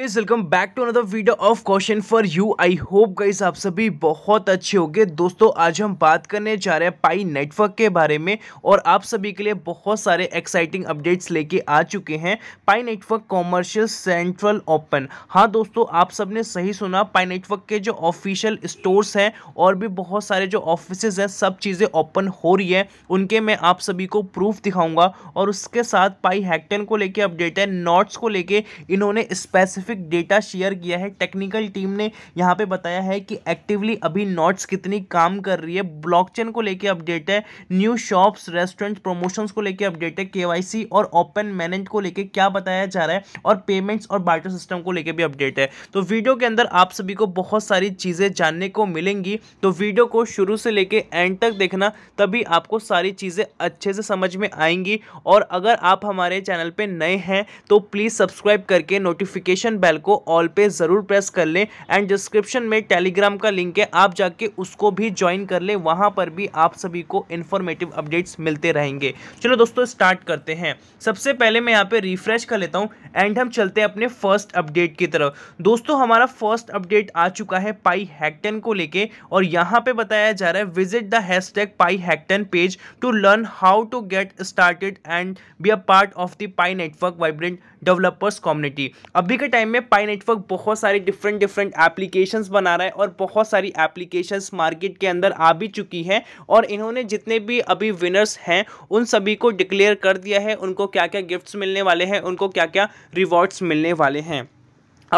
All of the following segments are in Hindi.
guys welcome back to another video of question for you I hope guys आप सभी बहुत अच्छे होंगे दोस्तों आज हम बात करने जा रहे हैं पाई नेटवर्क के बारे में और आप सभी के लिए बहुत सारे एक्साइटिंग अपडेट्स लेके आ चुके हैं Pi Network commercial central open हाँ दोस्तों आप सब ने सही सुना पाई नेटवर्क के जो ऑफिशियल स्टोर्स हैं और भी बहुत सारे जो ऑफिस हैं सब चीज़ें ओपन हो रही है उनके मैं आप सभी को प्रूफ दिखाऊंगा और उसके साथ पाई हैक्टन को लेके अपडेट है नोट्स को लेके इन्होंने स्पेसिफिक स्पेसिफिक डेटा शेयर किया है टेक्निकल टीम ने यहाँ पे बताया है कि एक्टिवली अभी नोट्स कितनी काम कर रही है ब्लॉकचेन को लेके अपडेट है न्यू शॉप्स रेस्टोरेंट प्रमोशंस को लेके अपडेट है केवाईसी और ओपन मैनेज को लेके क्या बताया जा रहा है और पेमेंट्स और बार्टर सिस्टम को लेके भी अपडेट है तो वीडियो के अंदर आप सभी को बहुत सारी चीज़ें जानने को मिलेंगी तो वीडियो को शुरू से लेके एंड तक देखना तभी आपको सारी चीज़ें अच्छे से समझ में आएंगी और अगर आप हमारे चैनल पर नए हैं तो प्लीज़ सब्सक्राइब करके नोटिफिकेशन बेल को ऑल पे ज़रूर प्रेस कर लें एंड डिस्क्रिप्शन में टेलीग्राम का लिंक है आप जाके उसको भी ज्वाइन कर लें वहां पर भी आप सभी को इन्फॉर्मेटिव अपडेट्स मिलते रहेंगे चलो दोस्तों स्टार्ट करते हैं सबसे पहले मैं यहाँ पे रिफ्रेश कर लेता हूँ एंड हम चलते हैं अपने फर्स्ट अपडेट की तरफ दोस्तों हमारा फर्स्ट अपडेट आ चुका है पाई हैक्टन को लेके और यहाँ पे बताया जा रहा है visit the hash pi hackathon page to learn how to get started and be a part of the Pi Network vibrant developers community अभी के टाइम टाइम में पाई नेटवर्क बहुत सारी डिफरेंट डिफरेंट एप्लीकेशंस बना रहा है और बहुत सारी एप्लीकेशंस मार्केट के अंदर आ भी चुकी हैं और इन्होंने जितने भी अभी विनर्स हैं उन सभी को डिक्लेयर कर दिया है उनको क्या क्या गिफ्ट्स मिलने वाले हैं उनको क्या क्या रिवॉर्ड्स मिलने वाले हैं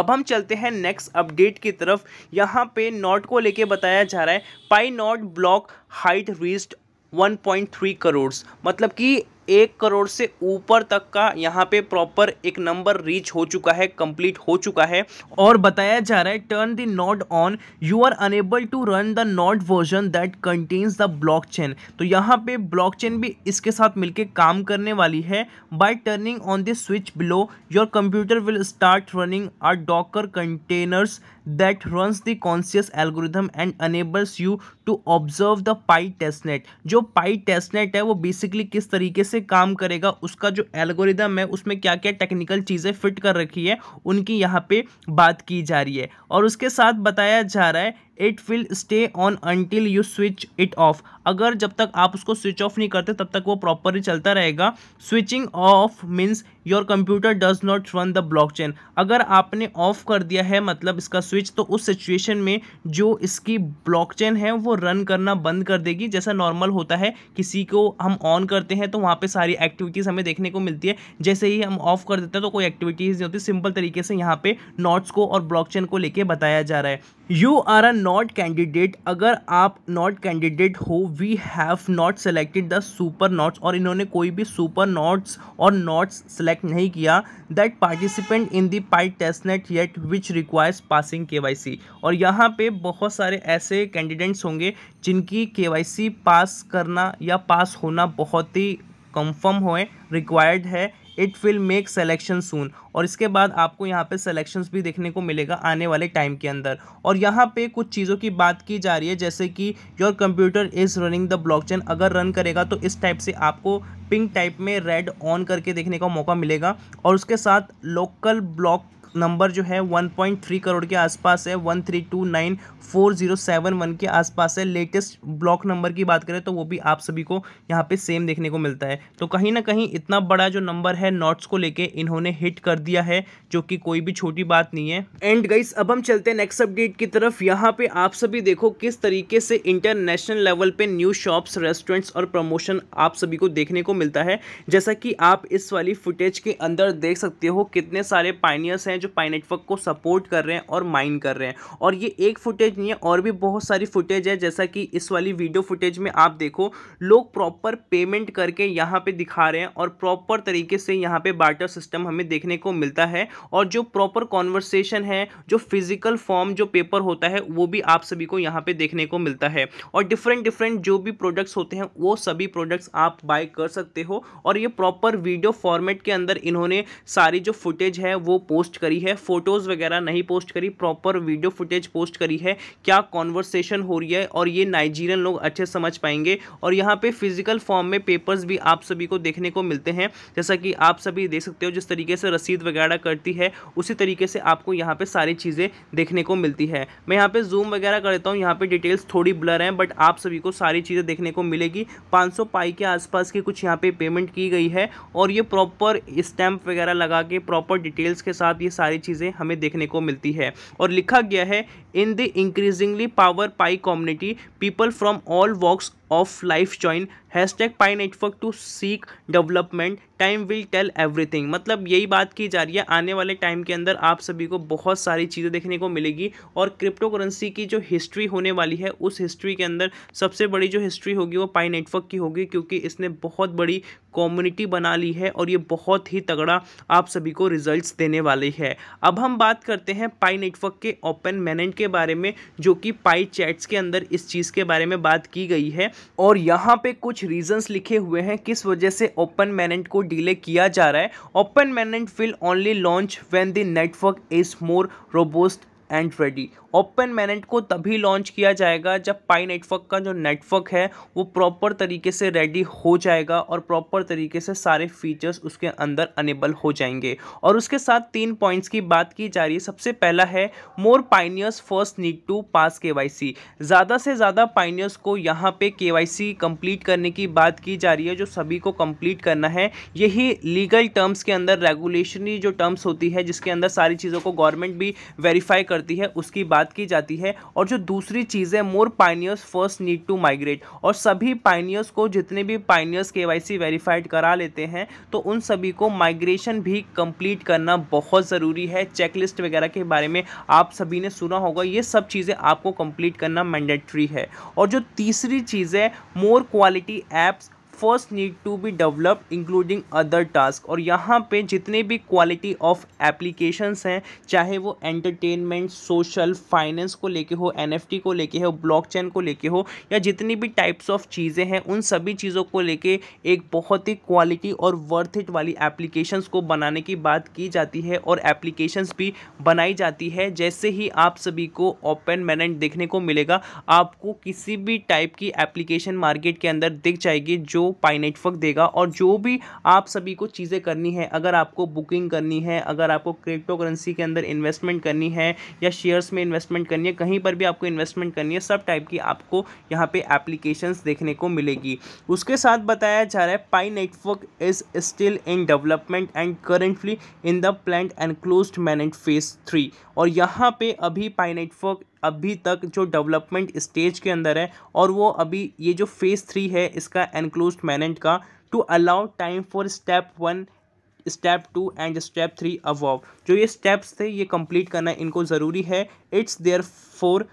अब हम चलते हैं नेक्स्ट अपडेट की तरफ यहाँ पे नॉट को लेके बताया जा रहा है Pi node block height reached 1.3 crore मतलब कि एक करोड़ से ऊपर तक का यहाँ पे प्रॉपर एक नंबर रीच हो चुका है कंप्लीट हो चुका है और बताया जा रहा है turn the node on you are unable to run the node version that contains the blockchain तो यहाँ पे ब्लॉकचेन भी इसके साथ मिलके काम करने वाली है by turning on the switch below your computer will start running our docker containers that runs the consensus algorithm and enables you to observe the Pi testnet जो पाई टेस्टनेट है वो बेसिकली किस तरीके से काम करेगा उसका जो एल्गोरिदम है उसमें क्या क्या टेक्निकल चीज़ें फिट कर रखी है उनकी यहाँ पे बात की जा रही है और उसके साथ बताया जा रहा है it will stay on until you switch it off अगर जब तक आप उसको स्विच ऑफ नहीं करते तब तक वो प्रॉपरली चलता रहेगा switching off means your computer does not run the blockchain अगर आपने ऑफ कर दिया है मतलब इसका स्विच तो उस सिचुएशन में जो इसकी ब्लॉकचेन है वो रन करना बंद कर देगी जैसा नॉर्मल होता है किसी को हम ऑन करते हैं तो वहाँ पे सारी एक्टिविटीज़ हमें देखने को मिलती है जैसे ही हम ऑफ कर देते हैं तो कोई एक्टिविटीज़ नहीं होती सिंपल तरीके से यहाँ पे नोट्स को और ब्लॉकचेन को लेके बताया जा रहा है you are a node candidate अगर आप नॉट कैंडिडेट हो we have not selected the super nodes और इन्होंने कोई भी सुपर नॉट्स और नॉट्स सेलेक्ट नहीं किया that participant in the Pi test net yet which requires passing K Y C और यहाँ पे बहुत सारे ऐसे कैंडिडेट्स होंगे जिनकी के वाई सी पास करना या पास होना बहुत ही कंफर्म होए रिक्वायर्ड है it will make selection soon और इसके बाद आपको यहाँ पे सेलेक्शंस भी देखने को मिलेगा आने वाले टाइम के अंदर और यहाँ पे कुछ चीज़ों की बात की जा रही है जैसे कि your computer is running the blockchain अगर रन करेगा तो इस टाइप से आपको पिंक टाइप में रेड ऑन करके देखने का मौका मिलेगा और उसके साथ लोकल ब्लॉक नंबर जो है 1.3 करोड़ के आसपास है one three two nine four zero seven one के आसपास है लेटेस्ट ब्लॉक नंबर की बात करें तो वो भी आप सभी को यहाँ पे सेम देखने को मिलता है तो कहीं ना कहीं इतना बड़ा जो नंबर है नोट्स को लेके इन्होंने हिट कर दिया है जो कि कोई भी छोटी बात नहीं है एंड गाइस अब हम चलते हैं नेक्स्ट अपडेट की तरफ यहाँ पे आप सभी देखो किस तरीके से इंटरनेशनल लेवल पे न्यू शॉप्स रेस्टोरेंट्स और प्रमोशन आप सभी को देखने को मिलता है जैसा कि आप इस वाली फुटेज के अंदर देख सकते हो कितने सारे पाइनियर्स हैं जो पाई नेटवर्क को सपोर्ट कर रहे हैं और माइन कर रहे हैं और ये एक फुटेज नहीं है और भी बहुत सारी फुटेज है जैसा कि इस वाली वीडियो फुटेज में आप देखो लोग प्रॉपर पेमेंट करके यहाँ पे दिखा रहे हैं और प्रॉपर तरीके से यहाँ पे बाटर सिस्टम हमें देखने को मिलता है और जो प्रॉपर कॉन्वर्सेशन है जो फिजिकल फॉर्म जो पेपर होता है वो भी आप सभी को यहाँ पे देखने को मिलता है और डिफरेंट डिफरेंट जो भी प्रोडक्ट्स होते हैं वो सभी प्रोडक्ट्स आप बाय कर सकते हो और ये प्रॉपर वीडियो फॉर्मेट के अंदर इन्होंने सारी जो फुटेज है वो पोस्ट करी करी है फोटोज़ वगैरह नहीं पोस्ट करी प्रॉपर वीडियो फुटेज पोस्ट करी है क्या कॉन्वर्सेशन हो रही है और ये नाइजीरियन लोग अच्छे समझ पाएंगे और यहाँ पे फिजिकल फॉर्म में पेपर्स भी आप सभी को देखने को मिलते हैं जैसा कि आप सभी देख सकते हो जिस तरीके से रसीद वगैरह करती है उसी तरीके से आपको यहाँ पर सारी चीज़ें देखने को मिलती है मैं यहाँ पर जूम वगैरह कर देता हूँ यहाँ पर डिटेल्स थोड़ी ब्लर हैं बट आप सभी को सारी चीज़ें देखने को मिलेगी पाँच पाई के आसपास की कुछ यहाँ पर पे पेमेंट की गई है और ये प्रॉपर स्टैम्प वगैरह लगा के प्रॉपर डिटेल्स के साथ ये सारी चीज़ें हमें देखने को मिलती है और लिखा गया है in the increasingly power Pi community people from all walks of life join hashtag Pi network to seek development time will tell everything मतलब यही बात की जा रही है आने वाले टाइम के अंदर आप सभी को बहुत सारी चीज़ें देखने को मिलेगी और क्रिप्टो करेंसी की जो हिस्ट्री होने वाली है उस हिस्ट्री के अंदर सबसे बड़ी जो हिस्ट्री होगी वो पाई नेटवर्क की होगी क्योंकि इसने बहुत बड़ी कम्युनिटी बना ली है और ये बहुत ही तगड़ा आप सभी को रिजल्ट देने वाली है अब हम बात करते हैं पाई नेटवर्क के ओपन मैनेट के बारे में जो कि पाई चैट्स के अंदर इस चीज़ के बारे में बात की गई है और यहाँ पे कुछ रीजंस लिखे हुए हैं किस वजह से ओपन मैनेंट को डिले किया जा रहा है open mainnet will only launch when the network is more robust and ready open mainnet को तभी लॉन्च किया जाएगा जब पाई नेटवर्क का जो नेटवर्क है वो प्रॉपर तरीके से रेडी हो जाएगा और प्रॉपर तरीके से सारे फीचर्स उसके अंदर अनेबल हो जाएंगे और उसके साथ तीन पॉइंट्स की बात की जा रही है सबसे पहला है more pioneers first need to pass के ज़्यादा से ज़्यादा पाइनियर्स को यहाँ पर के कंप्लीट करने की बात की जा रही है जो सभी को कंप्लीट करना है यही लीगल टर्म्स के अंदर रेगुलेशनरी जो टर्म्स होती है जिसके अंदर सारी चीज़ों को गवर्नमेंट भी वेरीफाई कर करती है उसकी बात की जाती है और जो दूसरी चीज़ है more pioneers first need to migrate और सभी पाइनियर्स को जितने भी पाइनियर्स के वेरीफाइड करा लेते हैं तो उन सभी को माइग्रेशन भी कंप्लीट करना बहुत ज़रूरी है चेकलिस्ट वगैरह के बारे में आप सभी ने सुना होगा ये सब चीज़ें आपको कंप्लीट करना मैंडेटरी है और जो तीसरी चीज़ है more quality apps first need to be develop including other task और यहाँ पे जितने भी क्वालिटी ऑफ एप्लीकेशंस हैं चाहे वो एंटरटेनमेंट सोशल फाइनेंस को लेके हो एनएफटी को लेके हो ब्लॉकचेन को लेके हो या जितनी भी टाइप्स ऑफ चीज़ें हैं उन सभी चीज़ों को लेके एक बहुत ही क्वालिटी और वर्थ इट वाली एप्लीकेशंस को बनाने की बात की जाती है और एप्लीकेशंस भी बनाई जाती है जैसे ही आप सभी को ओपन मैनेट देखने को मिलेगा आपको किसी भी टाइप की एप्लीकेशन मार्केट के अंदर दिख जाएगी जो पाई नेटवर्क देगा और जो भी आप सभी को चीज़ें करनी है अगर आपको बुकिंग करनी है अगर आपको क्रिप्टो करेंसी के अंदर इन्वेस्टमेंट करनी है या शेयर्स में इन्वेस्टमेंट करनी है कहीं पर भी आपको इन्वेस्टमेंट करनी है सब टाइप की आपको यहाँ पर एप्लीकेशन देखने को मिलेगी उसके साथ बताया जा रहा है Pi network is still in development and currently in the plan and close mainnet phase three और यहाँ पे अभी पाई नेटवर्क अभी तक जो डेवलपमेंट स्टेज के अंदर है और वो अभी ये जो फेज़ थ्री है इसका एनक्लोज मैनेंट का to allow time for step one step two and step three above जो ये स्टेप्स थे ये कंप्लीट करना इनको ज़रूरी है it's therefore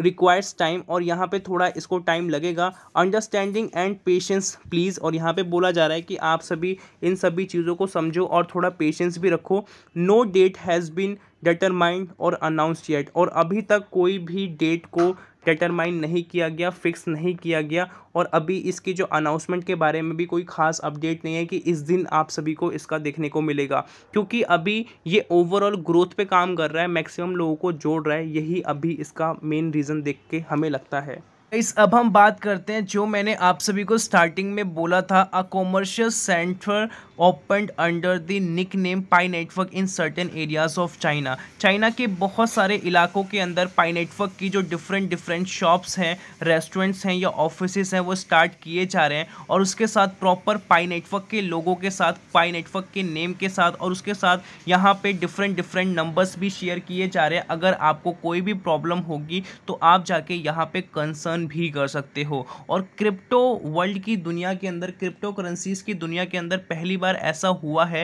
requires time और यहाँ पे थोड़ा इसको टाइम लगेगा अंडरस्टैंडिंग एंड पेशेंस प्लीज़ और यहाँ पे बोला जा रहा है कि आप सभी इन सभी चीज़ों को समझो और थोड़ा पेशेंस भी रखो no date has been determined और अनाउंस येट और अभी तक कोई भी डेट को डिटरमाइन नहीं किया गया फिक्स नहीं किया गया और अभी इसकी जो अनाउंसमेंट के बारे में भी कोई खास अपडेट नहीं है कि इस दिन आप सभी को इसका देखने को मिलेगा क्योंकि अभी ये ओवरऑल ग्रोथ पे काम कर रहा है मैक्सिमम लोगों को जोड़ रहा है यही अभी इसका मेन रीज़न देख के हमें लगता है इस अब हम बात करते हैं जो मैंने आप सभी को स्टार्टिंग में बोला था a commercial centre opened under the nickname Pi network in certain areas of China China के बहुत सारे इलाकों के अंदर पाई नेटवर्क की जो डिफरेंट डिफरेंट शॉप्स हैं रेस्टोरेंट्स हैं या ऑफिस हैं वो स्टार्ट किए जा रहे हैं और उसके साथ प्रॉपर पाई नेटवर्क के लोगों के साथ पाई नेटवर्क के नेम के साथ और उसके साथ यहाँ पे डिफरेंट डिफरेंट नंबर्स भी शेयर किए जा रहे हैं अगर आपको कोई भी प्रॉब्लम होगी तो आप जाके यहाँ पे कंसर्न भी कर सकते हो और क्रिप्टो वर्ल्ड की दुनिया के अंदर क्रिप्टो करेंसीज की दुनिया के अंदर पहली बार ऐसा हुआ है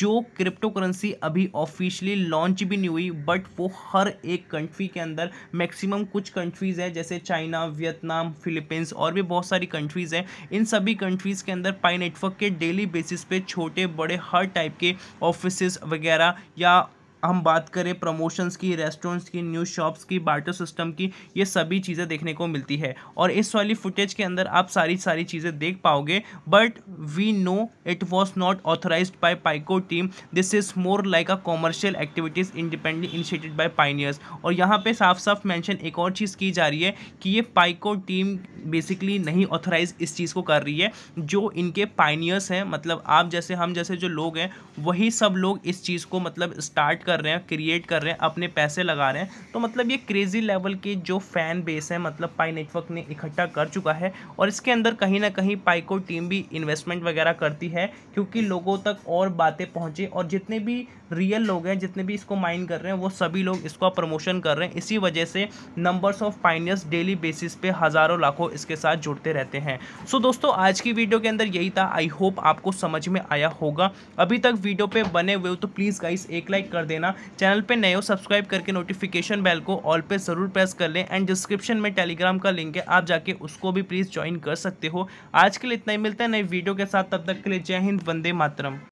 जो क्रिप्टो करेंसी अभी ऑफिशियली लॉन्च भी नहीं हुई बट वो हर एक कंट्री के अंदर मैक्सिमम कुछ कंट्रीज़ है जैसे चाइना वियतनाम फिलीपींस और भी बहुत सारी कंट्रीज़ हैं इन सभी कंट्रीज़ के अंदर पाई नेटवर्क के डेली बेसिस पे छोटे बड़े हर टाइप के ऑफिस वगैरह या हम बात करें प्रमोशंस की रेस्टोरेंट्स की न्यूज़ शॉप्स की बार्टर सिस्टम की ये सभी चीज़ें देखने को मिलती है और इस वाली फुटेज के अंदर आप सारी सारी चीज़ें देख पाओगे but we know it was not authorize by Pi core team this is more like a commercial activities independent initiated by pioneers और यहाँ पे साफ साफ मैंशन एक और चीज़ की जा रही है कि ये पाइको टीम बेसिकली नहीं ऑथराइज इस चीज़ को कर रही है जो इनके पाइनियर्स हैं मतलब आप जैसे हम जैसे जो लोग हैं वही सब लोग इस चीज़ को मतलब स्टार्ट कर कर रहे हैं क्रिएट कर रहे हैं अपने पैसे लगा रहे हैं तो मतलब ये क्रेज़ी लेवल के जो फ़ैन बेस है मतलब पाई नेटवर्क ने इकट्ठा कर चुका है और इसके अंदर कहीं ना कहीं पाइको टीम भी इन्वेस्टमेंट वगैरह करती है क्योंकि लोगों तक और बातें पहुँचे और जितने भी रियल लोग हैं जितने भी इसको माइन कर रहे हैं वो सभी लोग इसका प्रमोशन कर रहे हैं इसी वजह से numbers of pioneers daily basis पे हज़ारों लाखों इसके साथ जुड़ते रहते हैं सो so, दोस्तों आज की वीडियो के अंदर यही था आई होप आपको समझ में आया होगा अभी तक वीडियो पे बने हुए हो तो प्लीज़ गाइस एक लाइक कर देना लेना चैनल पर नए हो सब्सक्राइब करके नोटिफिकेशन बेल को ऑल पे ज़रूर प्रेस कर लें एंड डिस्क्रिप्शन में टेलीग्राम का लिंक है आप जाके उसको भी प्लीज़ ज्वाइन कर सकते हो आज के लिए इतना ही मिलता है नई वीडियो के साथ तब तक के लिए जय हिंद वंदे मातरम